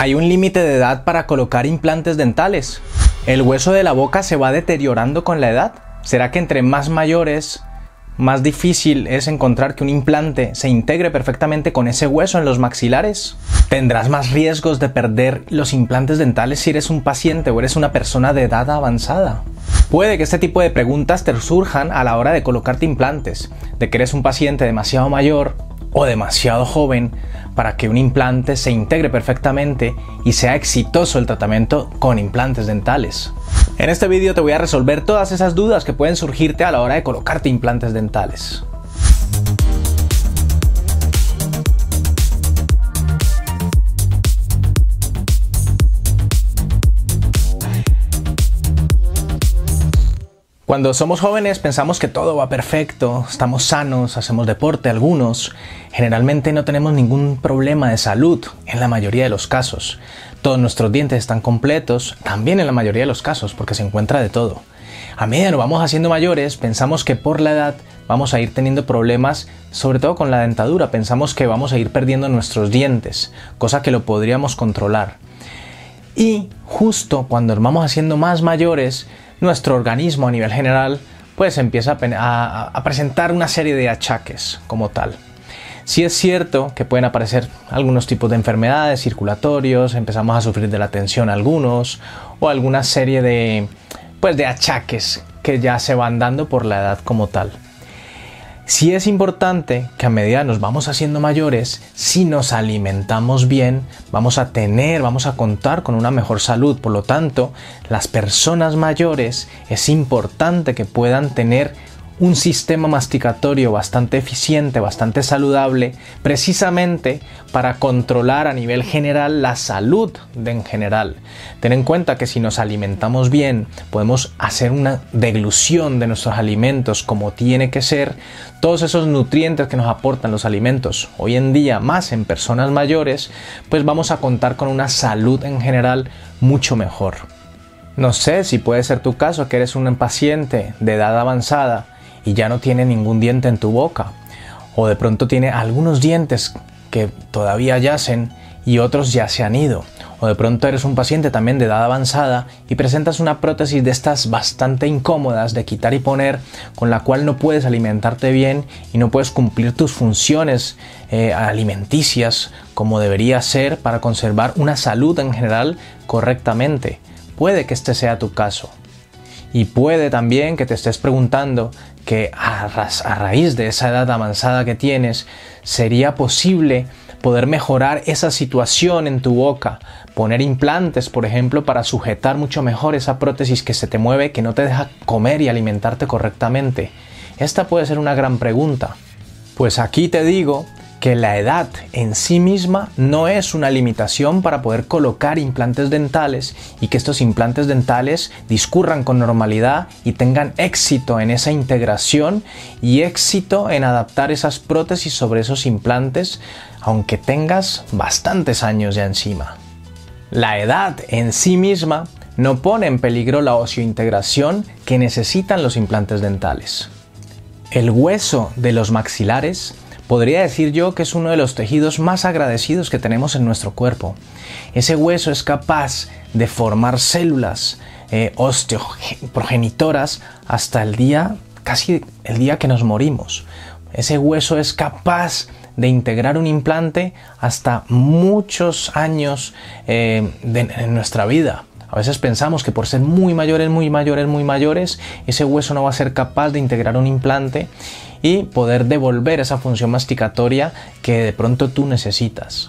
Hay un límite de edad para colocar implantes dentales. El hueso de la boca se va deteriorando con la edad. ¿Será que entre más mayores, más difícil es encontrar que un implante se integre perfectamente con ese hueso en los maxilares? ¿Tendrás más riesgos de perder los implantes dentales si eres un paciente o eres una persona de edad avanzada? Puede que este tipo de preguntas te surjan a la hora de colocarte implantes, de que eres un paciente demasiado mayor o demasiado joven para que un implante se integre perfectamente y sea exitoso el tratamiento con implantes dentales. En este vídeo te voy a resolver todas esas dudas que pueden surgirte a la hora de colocarte implantes dentales. Cuando somos jóvenes pensamos que todo va perfecto, estamos sanos, hacemos deporte algunos, generalmente no tenemos ningún problema de salud en la mayoría de los casos. Todos nuestros dientes están completos, también en la mayoría de los casos, porque se encuentra de todo. A medida que nos vamos haciendo mayores, pensamos que por la edad vamos a ir teniendo problemas, sobre todo con la dentadura, pensamos que vamos a ir perdiendo nuestros dientes, cosa que lo podríamos controlar. Y justo cuando nos vamos haciendo más mayores, nuestro organismo a nivel general pues empieza a, presentar una serie de achaques como tal. Si es cierto que pueden aparecer algunos tipos de enfermedades circulatorios, empezamos a sufrir de la tensión algunos o alguna serie de pues de achaques que ya se van dando por la edad como tal. Si es importante que a medida nos vamos haciendo mayores, si nos alimentamos bien, vamos a tener, vamos a contar con una mejor salud. Por lo tanto, las personas mayores es importante que puedan tener un sistema masticatorio bastante eficiente, bastante saludable, precisamente para controlar a nivel general la salud en general. Ten en cuenta que si nos alimentamos bien, podemos hacer una deglución de nuestros alimentos como tiene que ser, todos esos nutrientes que nos aportan los alimentos. Hoy en día, más en personas mayores, pues vamos a contar con una salud en general mucho mejor. No sé si puede ser tu caso que eres un paciente de edad avanzada y ya no tiene ningún diente en tu boca. O de pronto tiene algunos dientes que todavía yacen y otros ya se han ido. O de pronto eres un paciente también de edad avanzada y presentas una prótesis de estas bastante incómodas de quitar y poner, con la cual no puedes alimentarte bien y no puedes cumplir tus funciones eh, alimenticias como debería ser para conservar una salud en general correctamente. Puede que este sea tu caso. Y puede también que te estés preguntando que a, raíz de esa edad avanzada que tienes, sería posible poder mejorar esa situación en tu boca, poner implantes, por ejemplo, para sujetar mucho mejor esa prótesis que se te mueve, que no te deja comer y alimentarte correctamente. Esta puede ser una gran pregunta. Pues aquí te digo que la edad en sí misma no es una limitación para poder colocar implantes dentales y que estos implantes dentales discurran con normalidad y tengan éxito en esa integración y éxito en adaptar esas prótesis sobre esos implantes aunque tengas bastantes años ya encima. La edad en sí misma no pone en peligro la ociointegración que necesitan los implantes dentales. El hueso de los maxilares Podría decir yo que es uno de los tejidos más agradecidos que tenemos en nuestro cuerpo. Ese hueso es capaz de formar células eh, osteoprogenitoras hasta el día, casi el día que nos morimos. Ese hueso es capaz de integrar un implante hasta muchos años eh, en de nuestra vida. A veces pensamos que por ser muy mayores, muy mayores, muy mayores, ese hueso no va a ser capaz de integrar un implante y poder devolver esa función masticatoria que de pronto tú necesitas.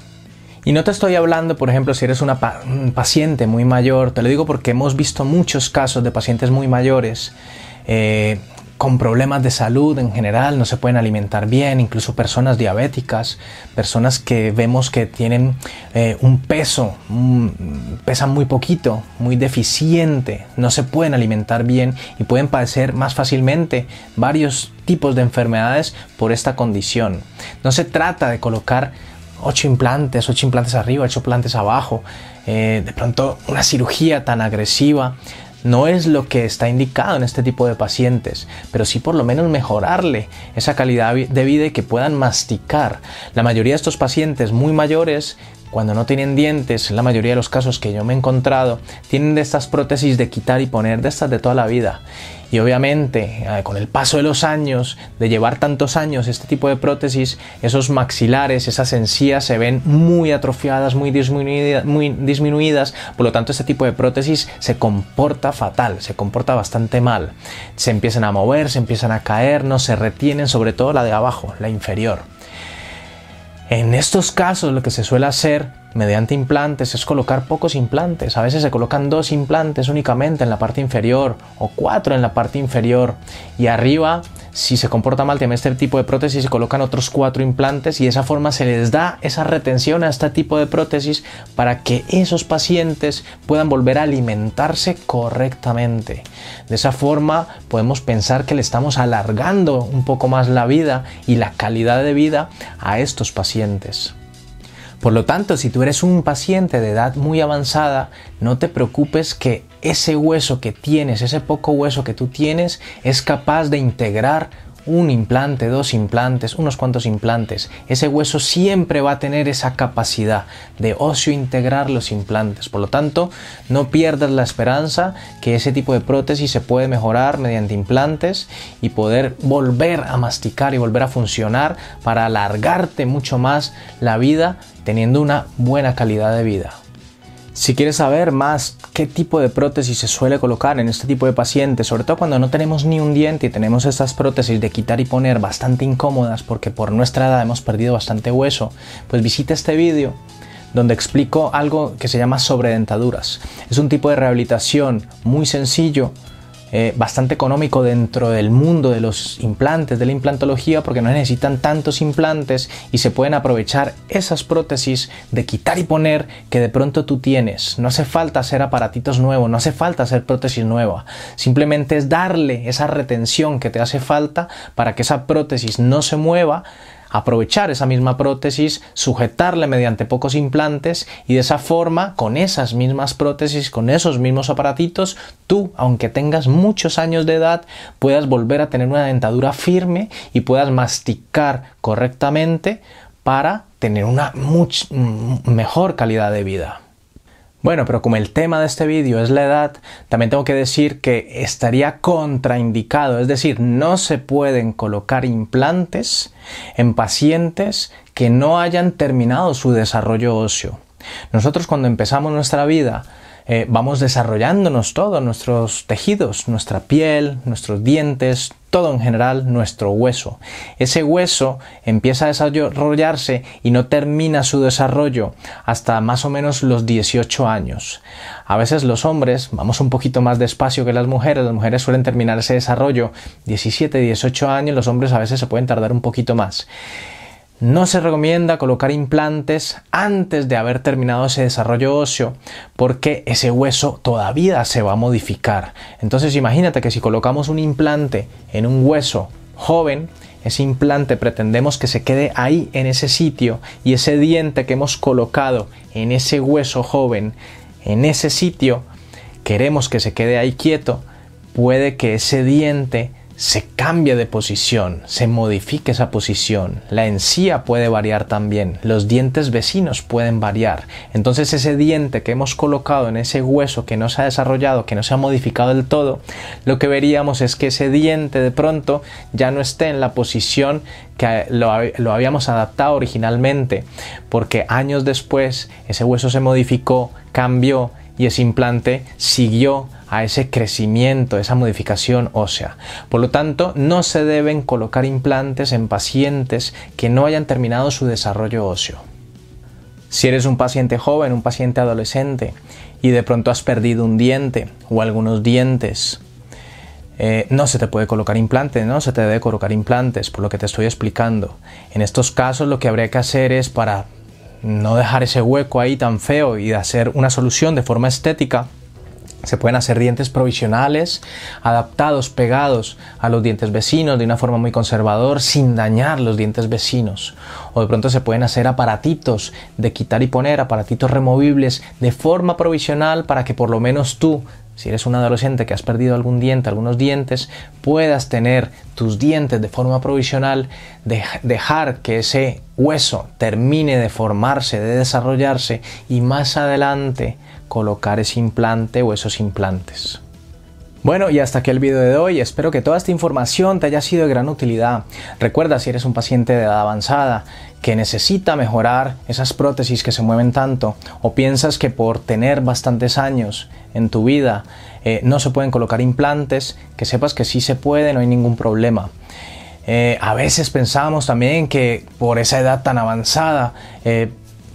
Y no te estoy hablando, por ejemplo, si eres una paciente muy mayor, te lo digo porque hemos visto muchos casos de pacientes muy mayores eh, con problemas de salud en general, no se pueden alimentar bien, incluso personas diabéticas, personas que vemos que tienen eh, un peso, pesan muy poquito, muy deficiente, no se pueden alimentar bien y pueden padecer más fácilmente varios tipos de enfermedades por esta condición. No se trata de colocar ocho implantes, ocho implantes arriba, ocho implantes abajo, eh, de pronto una cirugía tan agresiva no es lo que está indicado en este tipo de pacientes, pero sí por lo menos mejorarle esa calidad de vida y que puedan masticar. La mayoría de estos pacientes muy mayores cuando no tienen dientes, en la mayoría de los casos que yo me he encontrado, tienen de estas prótesis de quitar y poner, de estas de toda la vida. Y obviamente, eh, con el paso de los años, de llevar tantos años este tipo de prótesis, esos maxilares, esas encías se ven muy atrofiadas, muy, muy disminuidas, por lo tanto este tipo de prótesis se comporta fatal, se comporta bastante mal. Se empiezan a mover, se empiezan a caer, no se retienen, sobre todo la de abajo, la inferior. En estos casos lo que se suele hacer mediante implantes es colocar pocos implantes. A veces se colocan dos implantes únicamente en la parte inferior o cuatro en la parte inferior. Y arriba, si se comporta mal, tiene este tipo de prótesis, se colocan otros cuatro implantes y de esa forma se les da esa retención a este tipo de prótesis para que esos pacientes puedan volver a alimentarse correctamente. De esa forma podemos pensar que le estamos alargando un poco más la vida y la calidad de vida a estos pacientes. Por lo tanto, si tú eres un paciente de edad muy avanzada, no te preocupes que ese hueso que tienes, ese poco hueso que tú tienes, es capaz de integrar un implante, dos implantes, unos cuantos implantes. Ese hueso siempre va a tener esa capacidad de ocio integrar los implantes. Por lo tanto, no pierdas la esperanza que ese tipo de prótesis se puede mejorar mediante implantes y poder volver a masticar y volver a funcionar para alargarte mucho más la vida teniendo una buena calidad de vida. Si quieres saber más qué tipo de prótesis se suele colocar en este tipo de pacientes, sobre todo cuando no tenemos ni un diente y tenemos estas prótesis de quitar y poner bastante incómodas porque por nuestra edad hemos perdido bastante hueso, pues visita este vídeo donde explico algo que se llama sobredentaduras. Es un tipo de rehabilitación muy sencillo eh, bastante económico dentro del mundo de los implantes, de la implantología, porque no necesitan tantos implantes y se pueden aprovechar esas prótesis de quitar y poner que de pronto tú tienes. No hace falta hacer aparatitos nuevos, no hace falta hacer prótesis nueva. Simplemente es darle esa retención que te hace falta para que esa prótesis no se mueva aprovechar esa misma prótesis, sujetarla mediante pocos implantes y de esa forma, con esas mismas prótesis, con esos mismos aparatitos, tú, aunque tengas muchos años de edad, puedas volver a tener una dentadura firme y puedas masticar correctamente para tener una mm, mejor calidad de vida. Bueno, pero como el tema de este vídeo es la edad, también tengo que decir que estaría contraindicado, es decir, no se pueden colocar implantes en pacientes que no hayan terminado su desarrollo óseo. Nosotros cuando empezamos nuestra vida eh, vamos desarrollándonos todos, nuestros tejidos, nuestra piel, nuestros dientes, todo en general, nuestro hueso. Ese hueso empieza a desarrollarse y no termina su desarrollo hasta más o menos los 18 años. A veces los hombres vamos un poquito más despacio que las mujeres, las mujeres suelen terminar ese desarrollo 17, 18 años, los hombres a veces se pueden tardar un poquito más. No se recomienda colocar implantes antes de haber terminado ese desarrollo óseo porque ese hueso todavía se va a modificar. Entonces imagínate que si colocamos un implante en un hueso joven, ese implante pretendemos que se quede ahí en ese sitio y ese diente que hemos colocado en ese hueso joven, en ese sitio, queremos que se quede ahí quieto, puede que ese diente se cambia de posición, se modifica esa posición, la encía puede variar también, los dientes vecinos pueden variar. Entonces ese diente que hemos colocado en ese hueso que no se ha desarrollado, que no se ha modificado del todo, lo que veríamos es que ese diente de pronto ya no esté en la posición que lo, habíamos adaptado originalmente, porque años después ese hueso se modificó, cambió, y ese implante siguió a ese crecimiento, esa modificación ósea. Por lo tanto, no se deben colocar implantes en pacientes que no hayan terminado su desarrollo óseo. Si eres un paciente joven, un paciente adolescente y de pronto has perdido un diente o algunos dientes, eh, no se te puede colocar implantes, no se te debe colocar implantes, por lo que te estoy explicando. En estos casos lo que habría que hacer es para no dejar ese hueco ahí tan feo y de hacer una solución de forma estética, se pueden hacer dientes provisionales, adaptados, pegados a los dientes vecinos de una forma muy conservador, sin dañar los dientes vecinos. O de pronto se pueden hacer aparatitos de quitar y poner, aparatitos removibles de forma provisional para que por lo menos tú si eres un adolescente que has perdido algún diente, algunos dientes, puedas tener tus dientes de forma provisional, dejar que ese hueso termine de formarse, de desarrollarse y más adelante colocar ese implante o esos implantes. Bueno, y hasta aquí el video de hoy. Espero que toda esta información te haya sido de gran utilidad. Recuerda si eres un paciente de edad avanzada que necesita mejorar esas prótesis que se mueven tanto o piensas que por tener bastantes años en tu vida eh, no se pueden colocar implantes, que sepas que sí se puede, no hay ningún problema. Eh, a veces pensamos también que por esa edad tan avanzada eh,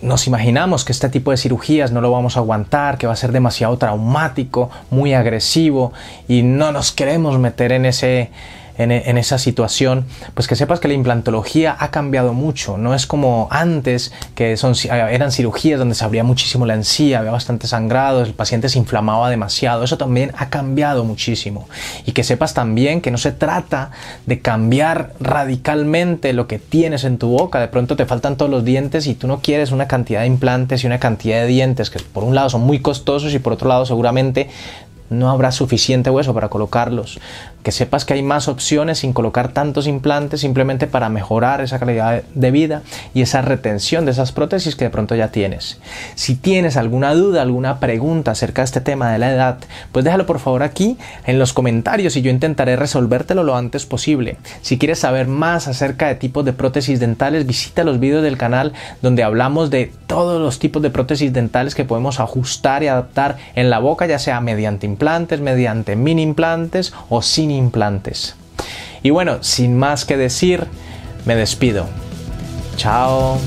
nos imaginamos que este tipo de cirugías no lo vamos a aguantar, que va a ser demasiado traumático, muy agresivo y no nos queremos meter en ese en, esa situación, pues que sepas que la implantología ha cambiado mucho. No es como antes, que son, eran cirugías donde se abría muchísimo la encía, había bastante sangrado, el paciente se inflamaba demasiado. Eso también ha cambiado muchísimo. Y que sepas también que no se trata de cambiar radicalmente lo que tienes en tu boca. De pronto te faltan todos los dientes y tú no quieres una cantidad de implantes y una cantidad de dientes que por un lado son muy costosos y por otro lado seguramente no habrá suficiente hueso para colocarlos que sepas que hay más opciones sin colocar tantos implantes simplemente para mejorar esa calidad de vida y esa retención de esas prótesis que de pronto ya tienes. Si tienes alguna duda, alguna pregunta acerca de este tema de la edad, pues déjalo por favor aquí en los comentarios y yo intentaré resolvértelo lo antes posible. Si quieres saber más acerca de tipos de prótesis dentales, visita los vídeos del canal donde hablamos de todos los tipos de prótesis dentales que podemos ajustar y adaptar en la boca, ya sea mediante implantes, mediante mini implantes o sin implantes. Y bueno, sin más que decir, me despido. Chao.